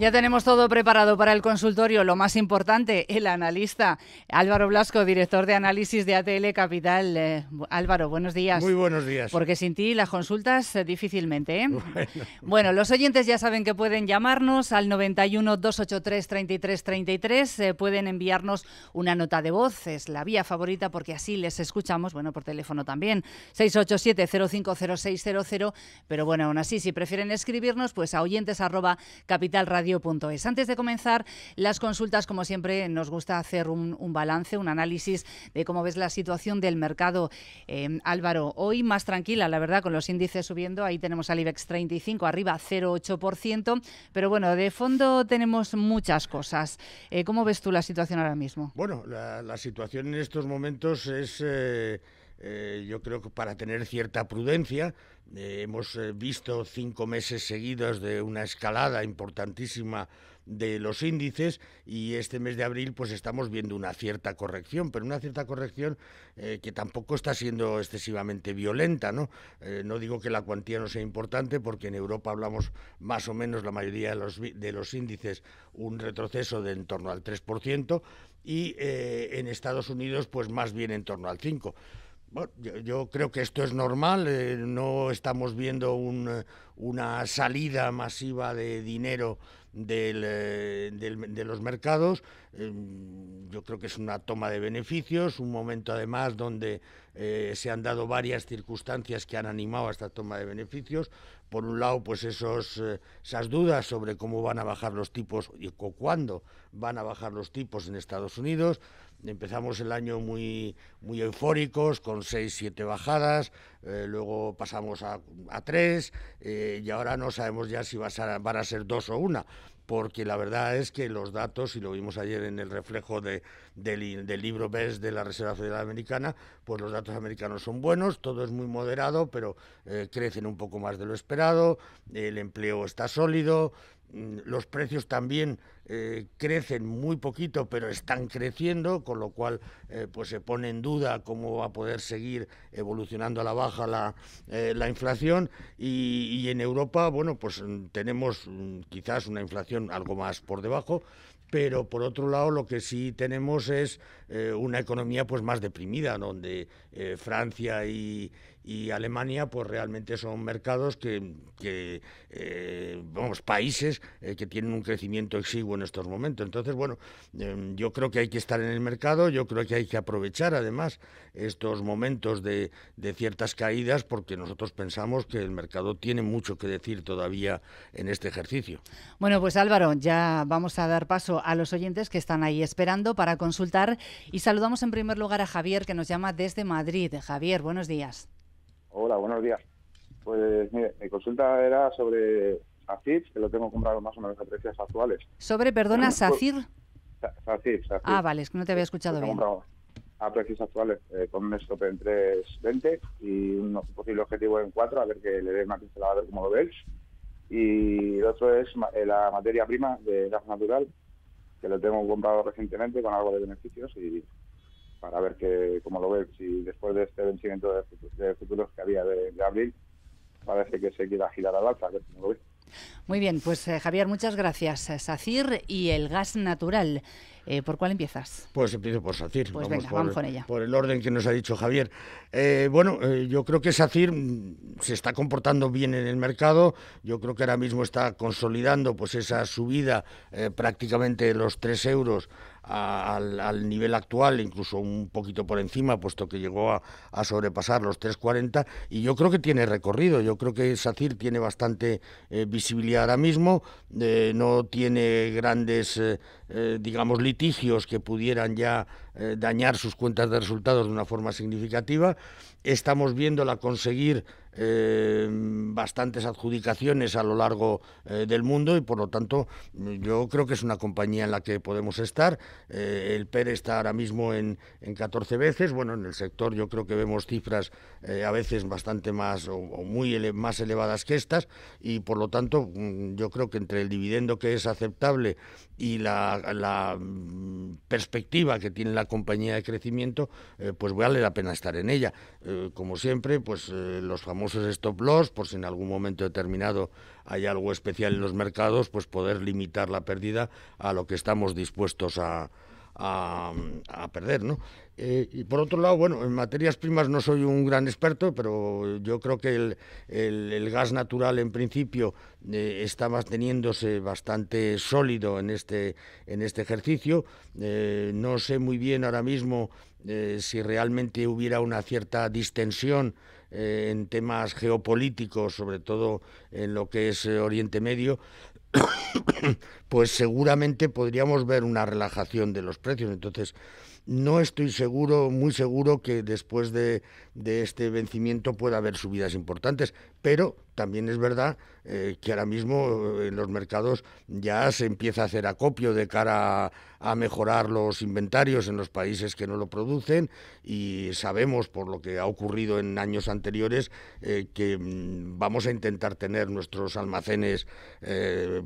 Ya tenemos todo preparado para el consultorio. Lo más importante, el analista Álvaro Blasco, director de análisis de ATL Capital. Eh, Álvaro, buenos días. Muy buenos días. Porque sin ti las consultas eh, difícilmente. ¿eh? Bueno. los oyentes ya saben que pueden llamarnos al 91 283 33 33. pueden enviarnos una nota de voz, es la vía favorita porque así les escuchamos, bueno, por teléfono también, 687 050600. Pero bueno, aún así, si prefieren escribirnos, pues a oyentes capital es. Antes de comenzar las consultas, como siempre, nos gusta hacer un, balance, un análisis de cómo ves la situación del mercado. Em, Álvaro, hoy más tranquila, la verdad, con los índices subiendo. Ahí tenemos al IBEX 35, arriba 0,8%. Pero bueno, de fondo tenemos muchas cosas. Eh, ¿Cómo ves tú la situación ahora mismo? Bueno, la, situación en estos momentos es... Eh, eh, yo creo que para tener cierta prudencia. Eh, hemos eh, visto cinco meses seguidos de una escalada importantísima de los índices y este mes de abril pues estamos viendo una cierta corrección, pero una cierta corrección que tampoco está siendo excesivamente violenta, ¿no? no digo que la cuantía no sea importante porque en Europa hablamos más o menos la mayoría de los, índices un retroceso de en torno al 3% y en Estados Unidos pues más bien en torno al 5% yo, creo que esto es normal, eh, no estamos viendo eh, una salida masiva de dinero eh, de los mercados. Em, yo creo que es una toma de beneficios, un momento además donde se han dado varias circunstancias que han animado a esta toma de beneficios por un lado, pues esos, eh, esas dudas sobre cómo van a bajar los tipos y cuándo van a bajar los tipos en Estados Unidos. Empezamos el año muy, muy eufóricos, con seis, siete bajadas, eh, luego pasamos a, tres 3 eh, y ahora no sabemos ya si va a van a ser 2 o 1 porque la verdad es que los datos, y lo vimos ayer en el reflejo del, libro BES de la Reserva Federal Americana, pues los datos americanos son buenos, todo es muy moderado, pero eh, crecen un poco más de lo esperado, el empleo está sólido, Mm, los precios también eh, crecen muy poquito, pero están creciendo, con lo cual eh, pues se pone en duda cómo va a poder seguir evolucionando a la baja la, eh, inflación. Y, y, en Europa, bueno, pues mm, tenemos mm, quizás una inflación algo más por debajo. Pero por otro lado, lo que sí tenemos es una economía pues más deprimida, donde Francia y, y Alemania, pues realmente son mercados que, eh, vamos, países eh, que tienen un crecimiento exiguo en estos momentos. Entonces, bueno, em, yo creo que hay que estar en el mercado, yo creo que hay que aprovechar además estos momentos de, de ciertas caídas porque nosotros pensamos que el mercado tiene mucho que decir todavía en este ejercicio. Bueno, pues Álvaro, ya vamos a dar paso a los oyentes que están ahí esperando para consultar y saludamos en primer lugar a Javier que nos llama desde Madrid. Javier, buenos días. Hola, buenos días. Pues mire, mi consulta era sobre SACIR, que lo tengo comprado más o menos a precios actuales. ¿Sobre, perdona, SACIR? SACIR, SACIR. Ah, vale, es que no te había escuchado bien. a precios actuales, eh, con un stop en 3.20 y un posible objetivo en 4, a ver que le dé una pincelada a ver cómo lo veis. Y el otro es eh, la materia prima de gas natural, que lo tengo comprado recientemente con algo de beneficios y para ver que, cómo lo ves, Si después de este vencimiento de, futuros que había de, abril, parece que se quiera girar al alza, ver Muy bien, pues eh, Javier, muchas gracias. Eh, SACIR y el gas natural. Eh, ¿Por cuál empiezas? Pues empiezo por SACIR. Pues venga, por, vamos con ella. Por el orden que nos ha dicho Javier. bueno, yo creo que SACIR mm, se está comportando bien en el mercado. Yo creo que ahora mismo está consolidando pues esa subida prácticamente los 3 euros al, nivel actual, incluso un poquito por encima, puesto que llegó a, sobrepasar los 3.40 y yo creo que tiene recorrido, yo creo que SACIR tiene bastante eh, visibilidad ahora mismo, eh, no tiene grandes, eh, digamos, litigios que pudieran ya dañar sus cuentas de resultados de una forma significativa, estamos viéndola conseguir eh, bastantes adjudicaciones a lo largo eh, del mundo y por lo tanto yo creo que es una compañía en la que podemos estar. Eh, el PER está ahora mismo en, 14 veces. Bueno, en el sector yo creo que vemos cifras a veces bastante más o, muy más elevadas que estas y por lo tanto mm, yo creo que entre el dividendo que es aceptable y la, la mm, perspectiva que tiene la compañía de crecimiento, pues vale la pena estar en ella. como siempre, pues los famosos famosos stop loss, por si en algún momento determinado hay algo especial en los mercados, pues poder limitar la pérdida a lo que estamos dispuestos a, a, perder, ¿no? Eh, y por otro lado, bueno, en materias primas no soy un gran experto, pero yo creo que el, el, gas natural en principio eh, está manteniéndose bastante sólido en este, en este ejercicio. Eh, no sé muy bien ahora mismo si realmente hubiera una cierta distensión eh, en temas geopolíticos, sobre todo en lo que es eh, Oriente Medio, pues seguramente podríamos ver una relajación de los precios. Entonces, no estoy seguro, muy seguro que después de, este vencimiento pueda haber subidas importantes, pero también es verdad eh, que ahora mismo eh, en los mercados ya se empieza a hacer acopio de cara a, mejorar los inventarios en los países que no lo producen y sabemos por lo que ha ocurrido en años anteriores eh, que mm, vamos a intentar tener nuestros almacenes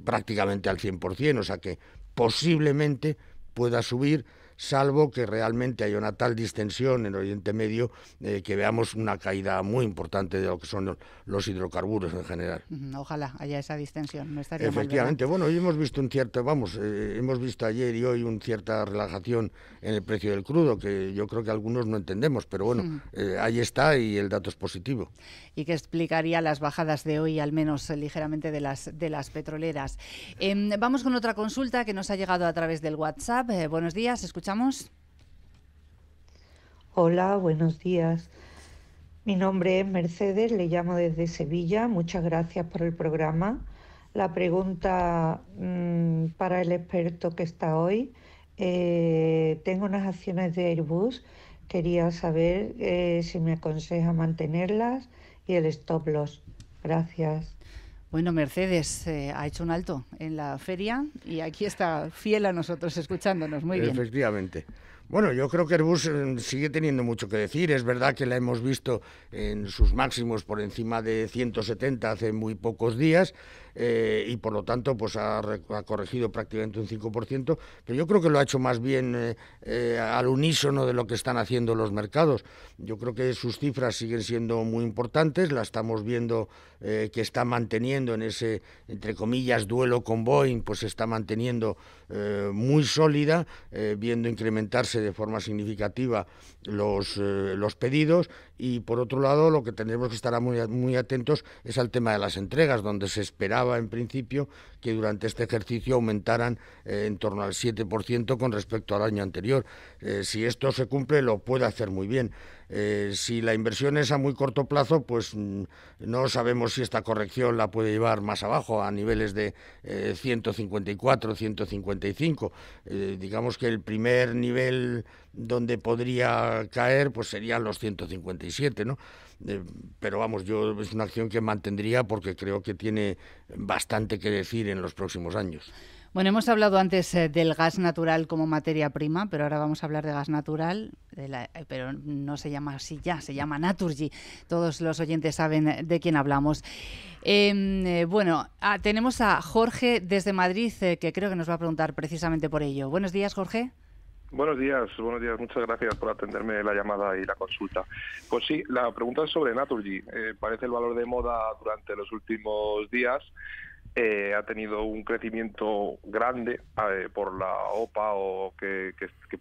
prácticamente al 100%, o sea que posiblemente pueda subir salvo que realmente haya una tal distensión en Oriente Medio eh, que veamos una caída muy importante de lo que son los hidrocarburos en general. Ojalá haya esa distensión, Efectivamente, bueno, hoy hemos visto un cierto, vamos, eh, hemos visto ayer y hoy una cierta relajación en el precio del crudo, que yo creo que algunos no entendemos, pero bueno, hmm. eh, ahí está y el dato es positivo. Y que explicaría las bajadas de hoy, al menos ligeramente, de las, de las petroleras. Em, vamos con otra consulta que nos ha llegado a través del WhatsApp. buenos días, Hola, buenos días. Mi nombre es Mercedes, le llamo desde Sevilla. Muchas gracias por el programa. La pregunta mm, para el experto que está hoy. Eh, tengo unas acciones de Airbus. Quería saber eh, si me aconseja mantenerlas y el stop loss. Gracias. Bueno, Mercedes eh, ha hecho un alto en la feria y aquí está fiel a nosotros escuchándonos. Muy bien. Efectivamente. Bueno, yo creo que Airbus eh, sigue teniendo mucho que decir. Es verdad que la hemos visto en sus máximos por encima de 170 hace muy pocos días, eh, y por lo tanto pues ha, corregido prácticamente un 5%, pero yo creo que lo ha hecho más bien eh, eh, al unísono de lo que están haciendo los mercados. Yo creo que sus cifras siguen siendo muy importantes, la estamos viendo que está manteniendo en ese, entre comillas, duelo con Boeing, pues está manteniendo muy sólida, viendo incrementarse de forma significativa los, los pedidos y por otro lado, lo que tendremos que estar muy, atentos es al tema de las entregas, donde se esperaba en principio que durante este ejercicio aumentaran eh, en torno al 7% con respecto al año anterior. Eh, si esto se cumple, lo puede hacer muy bien. Eh, si la inversión es a muy corto plazo, pues mm, no sabemos si esta corrección la puede llevar más abajo, a niveles de 154, eh, 155. Eh, digamos que el primer nivel donde podría caer pues serían los 157, ¿no? pero vamos, yo es una acción que mantendría porque creo que tiene bastante que decir en los próximos años. Bueno, hemos hablado antes eh, del gas natural como materia prima, pero ahora vamos a hablar de gas natural, eh, pero no se llama así ya, se llama Naturgy. Todos los oyentes saben eh, de quién hablamos. Em, bueno, ah, tenemos a Jorge desde Madrid, que creo que nos va a preguntar precisamente por ello. Buenos días, Jorge. Buenos días, buenos días. Muchas gracias por atenderme la llamada y la consulta. Pues sí, la pregunta es sobre Naturgy. parece el valor de moda durante los últimos días eh, ha tenido un crecimiento grande eh, por la OPA o que,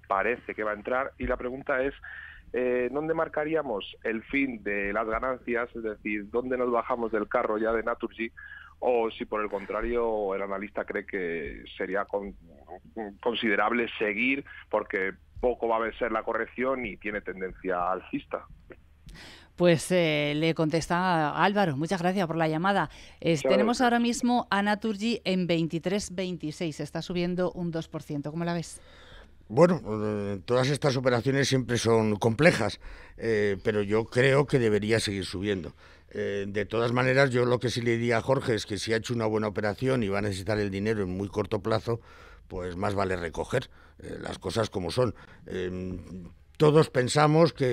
parece que va a entrar. Y la pregunta es, eh, ¿dónde marcaríamos el fin de las ganancias? Es decir, ¿dónde nos bajamos del carro ya de Naturgy? O si por el contrario el analista cree que sería con, considerable seguir porque poco va a ser la corrección y tiene tendencia alcista. Pues eh, le contesta Álvaro, muchas gracias por la llamada. tenemos ahora mismo a Naturgy en 23.26, está subiendo un 2%. ¿Cómo la ves? Bueno, eh, todas estas operaciones siempre son complejas, eh, pero yo creo que debería seguir subiendo. de todas maneras, yo lo que sí le diría a Jorge es que si ha hecho una buena operación y va a necesitar el dinero en muy corto plazo, pues más vale recoger las cosas como son. Em, todos pensamos que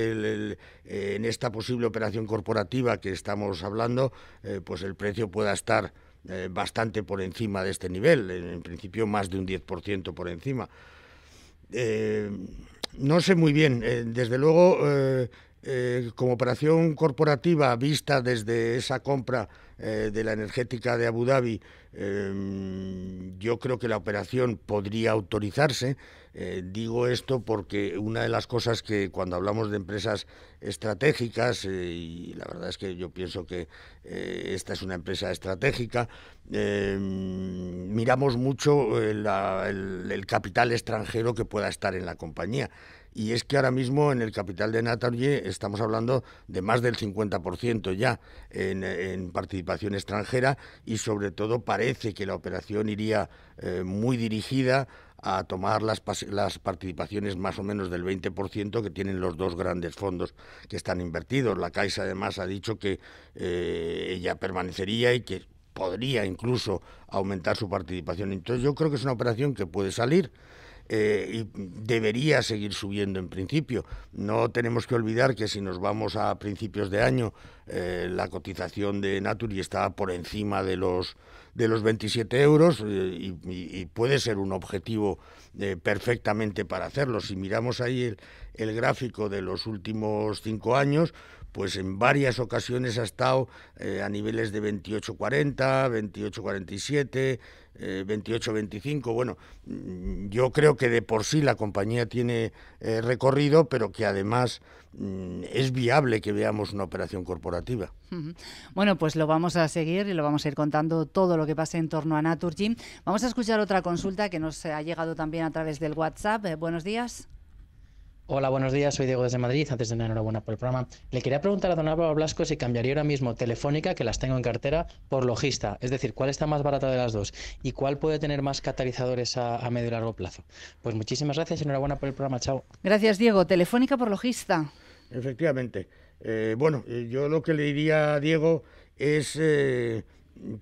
eh, en esta posible operación corporativa que estamos hablando, eh, pues el precio pueda estar eh, bastante por encima de este nivel, en, principio más de un 10% por encima. no sé muy bien, desde luego eh, como operación corporativa vista desde esa compra eh, de la energética de Abu Dhabi, em, yo creo que la operación podría autorizarse. Eh, digo esto porque una de las cosas que cuando hablamos de empresas estratégicas, y la verdad es que yo pienso que esta es una empresa estratégica, em, miramos mucho el capital extranjero que pueda estar en la compañía y es que ahora mismo en el capital de Natalie estamos hablando de más del 50% ya en, participación extranjera y sobre todo parece que la operación iría eh, muy dirigida a tomar las, las, participaciones más o menos del 20% que tienen los dos grandes fondos que están invertidos. La Caixa además ha dicho que eh, ella permanecería y que podría incluso aumentar su participación. Entonces yo creo que es una operación que puede salir eh, y debería seguir subiendo en principio. No tenemos que olvidar que si nos vamos a principios de año, eh, la cotización de Naturi está por encima de los, de los 27 euros eh, y, puede ser un objetivo perfectamente para hacerlo. Si miramos ahí el gráfico de los últimos cinco años, pues en varias ocasiones ha estado eh, a niveles de 28.40, 28.47, 28.25. Bueno, mm, yo creo que de por sí la compañía tiene eh, recorrido, pero que además mm, es viable que veamos una operación corporativa. Bueno, pues lo vamos a seguir y lo vamos a ir contando todo lo que pase en torno a Naturgy. Vamos a escuchar otra consulta que nos ha llegado también a través del WhatsApp. Eh, buenos días. Hola, buenos días. Soy Diego desde Madrid. Antes de nada, enhorabuena por el programa. Le quería preguntar a don Álvaro Blasco si cambiaría ahora mismo Telefónica, que las tengo en cartera, por Logista. Es decir, ¿cuál está más barata de las dos? ¿Y cuál puede tener más catalizadores a, medio y largo plazo? Pues muchísimas gracias y enhorabuena por el programa. Chao. Gracias, Diego. Telefónica por Logista. Efectivamente. Eh, bueno, eh, yo lo que le diría a Diego es... Eh,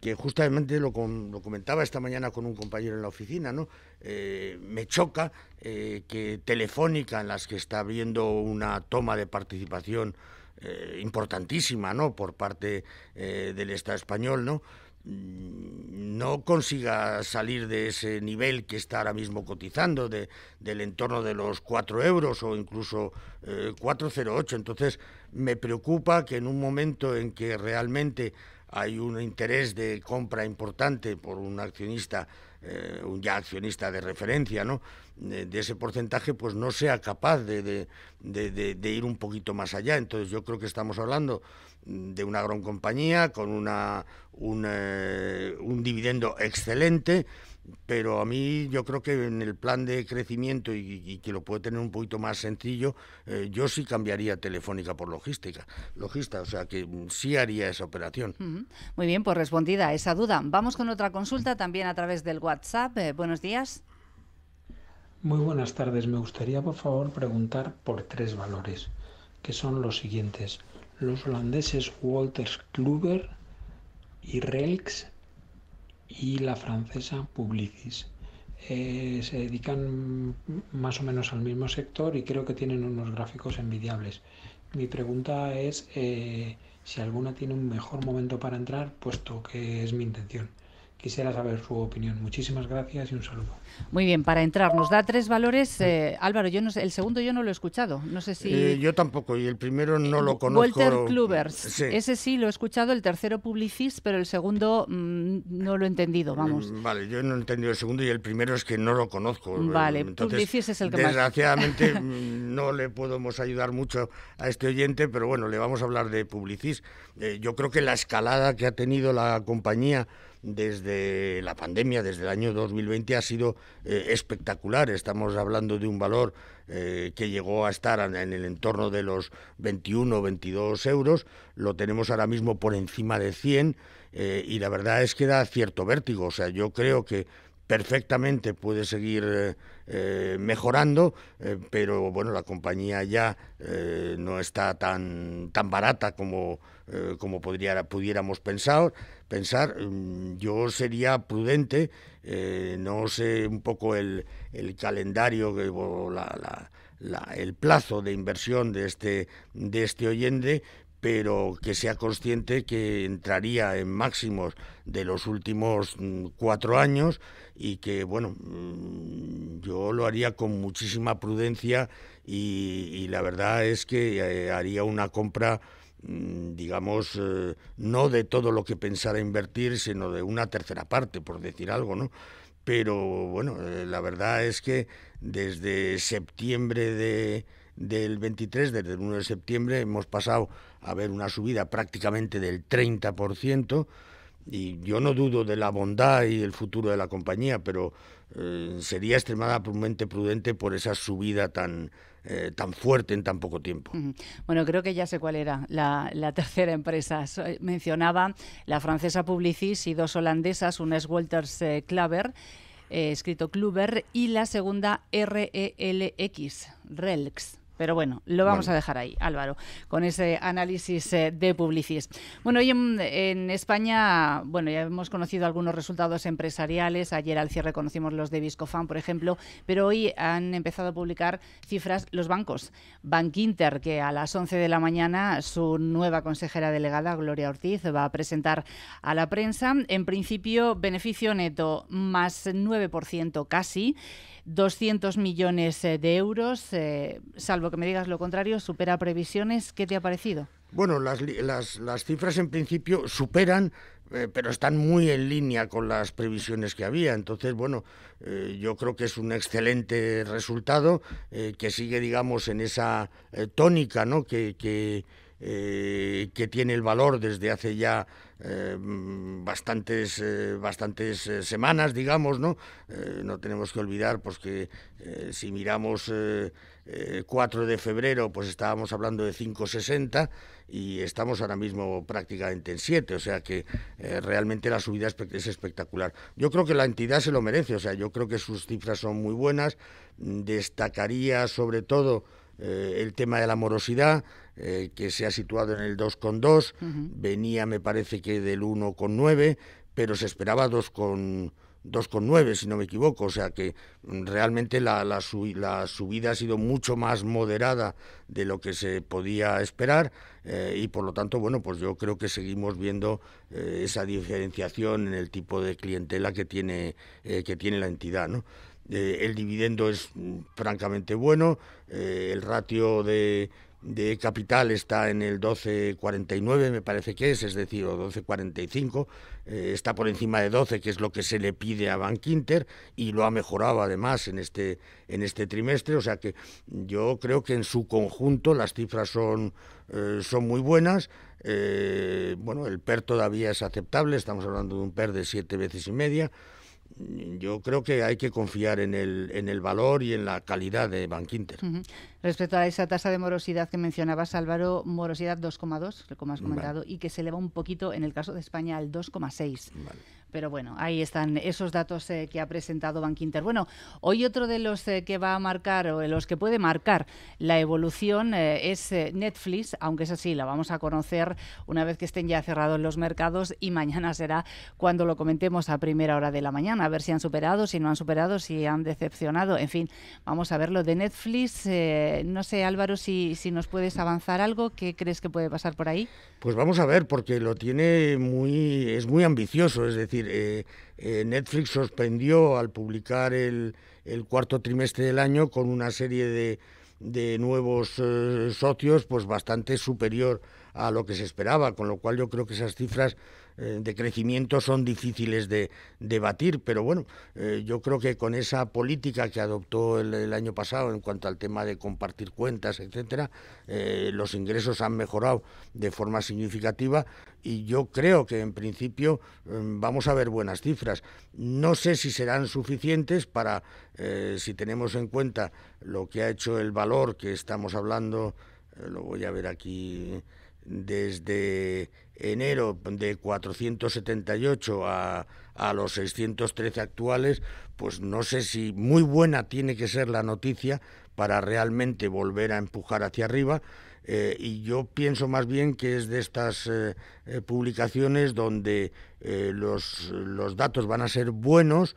que justamente lo, comentaba esta mañana con un compañero en la oficina, ¿no? Eh, me choca eh, que Telefónica, en las que está habiendo una toma de participación eh, importantísima, ¿no? Por parte del Estado español, ¿no? Mm, no consiga salir de ese nivel que está ahora mismo cotizando, de, del entorno de los 4 euros o incluso 4,08. Entonces, me preocupa que en un momento en que realmente hay un interés de compra importante por un accionista, eh, un ya accionista de referencia, De, ese porcentaje, pues no sea capaz de, ir un poquito más allá. Entonces yo creo que estamos hablando de una gran compañía con una, un eh, dividendo excelente pero a mí yo creo que en el plan de crecimiento y, que lo puede tener un poquito más sencillo, eh, yo sí cambiaría Telefónica por logística, logista, o sea que mm, sí haría esa operación. Muy bien, pues respondida esa duda. Vamos con otra consulta también a través del WhatsApp. Eh, buenos días. Muy buenas tardes. Me gustaría, por favor, preguntar por tres valores, que son los siguientes. Los holandeses Walters Kluber y Relx y la francesa Publicis. Eh, se dedican más o menos al mismo sector y creo que tienen unos gráficos envidiables. Mi pregunta es eh, si alguna tiene un mejor momento para entrar, puesto que es mi intención quisiera saber su opinión. Muchísimas gracias y un saludo. Muy bien, para entrar, nos da tres valores. Eh, Álvaro, yo no el segundo yo no lo he escuchado. No sé si. Eh, yo tampoco, y el primero no lo conozco. Walter Kluber, Ese sí lo he escuchado, el tercero Publicis, pero el segundo mm, no lo he entendido, vamos. Mm, vale, yo no he entendido el segundo y el primero es que no lo conozco. Mm, vale, Publicis es el que Desgraciadamente no le podemos ayudar mucho a este oyente, pero bueno, le vamos a hablar de Publicis. Eh, yo creo que la escalada que ha tenido la compañía desde la pandemia, desde el año 2020, ha sido eh, espectacular. Estamos hablando de un valor eh, que llegó a estar en el entorno de los 21 o 22 euros. Lo tenemos ahora mismo por encima de 100 eh, y la verdad es que da cierto vértigo. O sea, yo creo que perfectamente puede seguir mejorando, pero bueno, la compañía ya no está tan, tan barata como eh, como podría, pudiéramos pensar, pensar, mm, yo sería prudente, eh, no sé un poco el, calendario o el plazo de inversión de este, de este oyente, pero que sea consciente que entraría en máximos de los últimos mm, cuatro años y que, bueno, mm, yo lo haría con muchísima prudencia y la verdad es que eh, haría una compra Mm, digamos, eh, no de todo lo que pensara invertir, sino de una tercera parte, por decir algo, ¿no? Pero bueno, eh, la verdad es que desde septiembre del 23, desde el 1 de septiembre, hemos pasado a ver una subida prácticamente del 30%, y yo no dudo de la bondad y el futuro de la compañía, pero eh, sería extremadamente prudente por esa subida tan, eh, tan fuerte en tan poco tiempo. Bueno, creo que ya sé cuál era la, tercera empresa. Eh, mencionaba la francesa Publicis y dos holandesas, una es Walters Klaver. Eh, escrito Kluber, y la segunda e RELX, RELX. Pero bueno, lo vamos a dejar ahí, Álvaro, con ese análisis eh, de Publicis. Bueno, hoy en, España, bueno, ya hemos conocido algunos resultados empresariales. Ayer al cierre conocimos los de Biscofan, por ejemplo, pero hoy han empezado a publicar cifras los bancos. Bank Inter, que a las 11 de la mañana su nueva consejera delegada, Gloria Ortiz, va a presentar a la prensa. En principio, beneficio neto más 9% casi. 200 millones eh, de euros. Eh, salvo que me digas lo contrario, supera previsiones. ¿Qué te ha parecido? Bueno, las, las, cifras en principio superan, eh, pero están muy en línea con las previsiones que había. Entonces, bueno, yo creo que es un excelente resultado que sigue, digamos, en esa tónica ¿no? que eh, que tiene el valor desde hace ya eh, bastantes, eh, bastantes semanas, digamos, ¿no? no tenemos que olvidar pues, que si miramos 4 de febrero, pues estábamos hablando de 5,60 y estamos ahora mismo prácticamente en 7, o sea que realmente la subida es espectacular. Yo creo que la entidad se lo merece, o sea, yo creo que sus cifras son muy buenas, destacaría sobre todo el tema de la morosidad, eh, que se ha situado en el 2,2, venía me parece que del 1,9, pero se esperaba 2,9. si no me equivoco, o sea que realmente la, la, subida ha sido mucho más moderada de lo que se podía esperar eh, y por lo tanto, bueno, pues yo creo que seguimos viendo eh, esa diferenciación en el tipo de clientela que tiene, que tiene la entidad, ¿no? el dividendo es mm, francamente bueno, el ratio de, de capital está en el 12,49, me parece que es, es decir, o 12,45, eh, está por encima de 12, que es lo que se le pide a Bank y lo ha mejorado además en este, en este trimestre, o sea que yo creo que en su conjunto las cifras son, eh, son muy buenas, eh, bueno, el PER todavía es aceptable, estamos hablando de un PER de siete veces y media, yo creo que hay que confiar en el, en el valor y en la calidad de Bankinter. Respecto a esa tasa de morosidad que mencionabas, Álvaro, morosidad 2,2, como has comentado, y que se eleva un poquito en el caso de España al 2,6. Pero bueno, ahí están esos datos eh, que ha presentado Bankinter. Bueno, hoy otro de los eh, que va a marcar o los que puede marcar la evolución eh, es Netflix, aunque es así, la vamos a conocer una vez que estén ya cerrados los mercados y mañana será cuando lo comentemos a primera hora de la mañana, a ver si han superado, si no han superado, si han decepcionado, en fin, vamos a verlo. de Netflix. no sé, Álvaro, si, si nos puedes avanzar algo, ¿qué crees que puede pasar por ahí? Pues vamos a ver, porque lo tiene muy, es muy ambicioso, es decir, decir, eh, eh, Netflix suspendió al publicar el, cuarto trimestre del año con una serie de, nuevos eh, socios pues bastante superior a lo que se esperaba, con lo cual yo creo que esas cifras eh, de crecimiento son difíciles de, debatir, pero bueno, eh, yo creo que con esa política que adoptó el, año pasado en cuanto al tema de compartir cuentas, etcétera, eh, los ingresos han mejorado de forma significativa y yo creo que en principio mm, vamos a ver buenas cifras. No sé si serán suficientes para, si tenemos en cuenta lo que ha hecho el valor que estamos hablando, lo voy a ver aquí desde enero de 478 a, a, los 613 actuales, pues no sé si muy buena tiene que ser la noticia para realmente volver a empujar hacia arriba. Eh, y yo pienso más bien que es de estas eh, eh, publicaciones donde los datos van a ser buenos,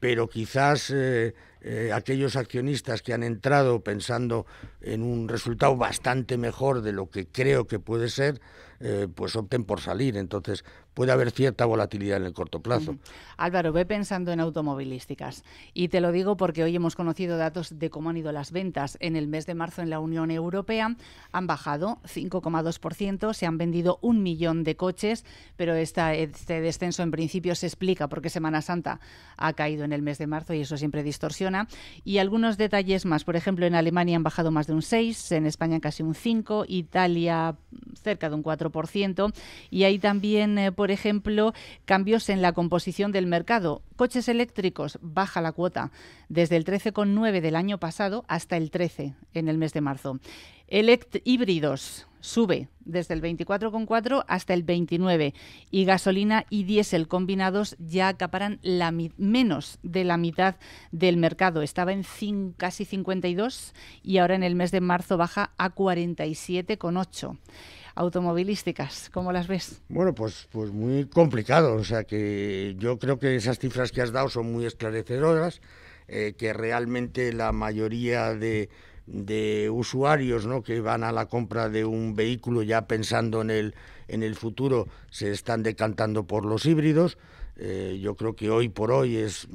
pero quizás eh, eh, aquellos accionistas que han entrado pensando en un resultado bastante mejor de lo que creo que puede ser, eh, pues opten por salir. Entonces, puede haber cierta volatilidad en el corto plazo. Álvaro, ve pensando en automovilísticas. Y te lo digo porque hoy hemos conocido datos de cómo han ido las ventas. En el mes de marzo en la Unión Europea han bajado 5,2%, se han vendido un millón de coches, pero este descenso en principio se explica porque Semana Santa ha caído en el mes de marzo y eso siempre distorsiona. Y algunos detalles más. Por ejemplo, en Alemania han bajado más de un 6, en España casi un 5, Italia cerca de un 4%. Y ahí también... pues, por ejemplo, cambios en la composición del mercado. Coches eléctricos, baja la cuota desde el 13,9 del año pasado hasta el 13 en el mes de marzo. Elect híbridos, sube desde el 24,4 hasta el 29 y gasolina y diésel combinados ya acaparan la menos de la mitad del mercado. Estaba en casi 52 y ahora en el mes de marzo baja a 47,8 automovilísticas. ¿Cómo las ves? Bueno, pues, pues muy complicado. O sea que yo creo que esas cifras que has dado son muy esclarecedoras, eh, que realmente la mayoría de usuarios ¿no? que van a la compra de un vehículo ya pensando en el, en el futuro se están decantando por los híbridos. Eh, yo creo que hoy por hoy es,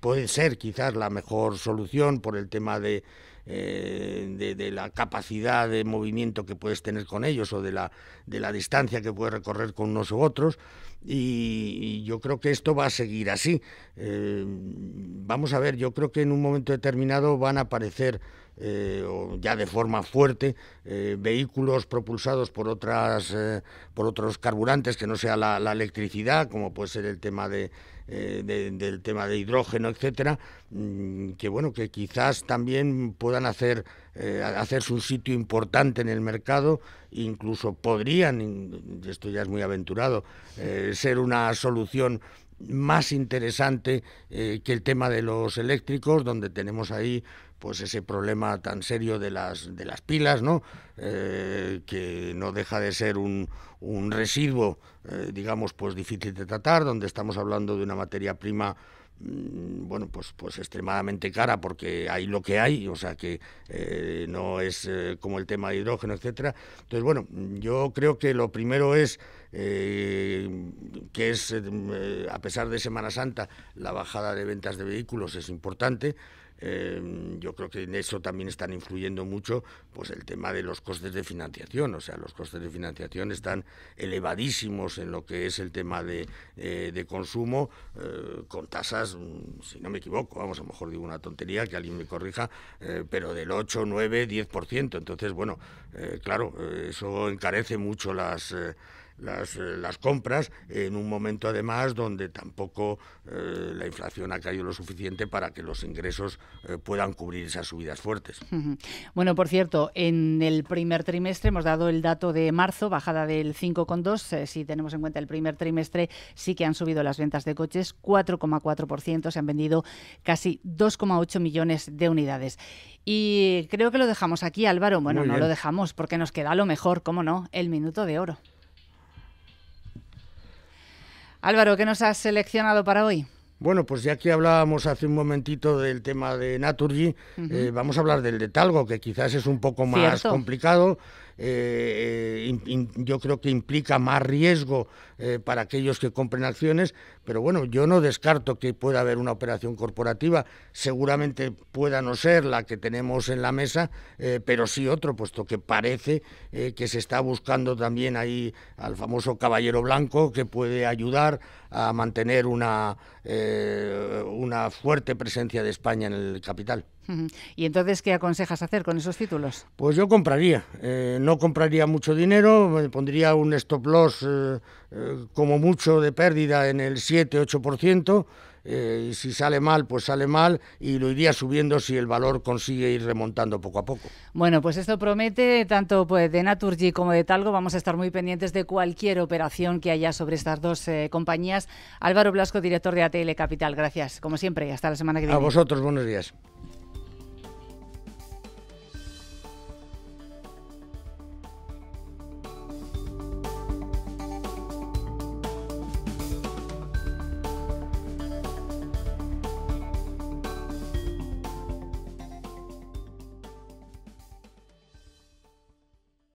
puede ser quizás la mejor solución por el tema de, eh, de, la capacidad de movimiento que puedes tener con ellos o de la, de la distancia que puedes recorrer con unos u otros. Y, yo creo que esto va a seguir así. Eh, vamos a ver, yo creo que en un momento determinado van a aparecer... Eh, ya de forma fuerte vehículos propulsados por otras por otros carburantes que no sea la, electricidad como puede ser el tema de, eh, del tema de hidrógeno, etcétera, mm, que bueno, que quizás también puedan hacer eh, hacerse un sitio importante en el mercado, incluso podrían, esto ya es muy aventurado, eh, ser una solución más interesante eh, que el tema de los eléctricos, donde tenemos ahí pues ese problema tan serio de las, de las pilas, ¿no? Eh, que no deja de ser un, un residuo, eh, digamos, pues difícil de tratar, donde estamos hablando de una materia prima Mm, bueno, pues, pues extremadamente cara porque hay lo que hay, o sea que eh, no es eh, como el tema de hidrógeno, etcétera. Entonces, bueno, yo creo que lo primero es eh, que es, a pesar de Semana Santa, la bajada de ventas de vehículos es importante. Em, yo creo que en eso también están influyendo mucho pues el tema de los costes de financiación. O sea, los costes de financiación están elevadísimos en lo que es el tema de, eh, consumo, eh, con tasas, mm, si no me equivoco, vamos, a lo mejor digo una tontería, que alguien me corrija, eh, pero del 8, 9, 10%. Entonces, bueno, claro, eso encarece mucho las... Eh, las, compras en un momento además donde tampoco eh, la inflación ha caído lo suficiente para que los ingresos eh, puedan cubrir esas subidas fuertes. Bueno, por cierto, en el primer trimestre hemos dado el dato de marzo, bajada del 5,2. si tenemos en cuenta el primer trimestre, sí que han subido las ventas de coches 4,4%, se han vendido casi 2,8 millones de unidades. Y creo que lo dejamos aquí, Álvaro. Bueno, no lo dejamos porque nos queda lo mejor, cómo no, el minuto de oro. Álvaro, ¿qué nos has seleccionado para hoy? Bueno, pues ya que hablábamos hace un momentito del tema de Naturgy, eh, vamos a hablar del de Talgo, que quizás es un poco más complicado, eh, eh, yo creo que implica más riesgo eh, para aquellos que compren acciones, pero bueno, yo no descarto que pueda haber una operación corporativa, seguramente pueda no ser la que tenemos en la mesa, pero sí otro, puesto que parece que se está buscando también ahí al famoso caballero blanco que puede ayudar a mantener una, una fuerte presencia de España en el capital. ¿Y entonces qué aconsejas hacer con esos títulos? Pues yo compraría. Eh, no compraría mucho dinero, pondría un stop loss eh, eh, como mucho de pérdida en el 7-8%. y si sale mal, pues sale mal y lo iría subiendo si el valor consigue ir remontando poco a poco. Bueno, pues esto promete tanto pues, de Naturgy como de Talgo. Vamos a estar muy pendientes de cualquier operación que haya sobre estas dos compañías. Álvaro Blasco, director de ATL Capital. Gracias, como siempre, hasta la semana que viene. A vosotros, buenos días.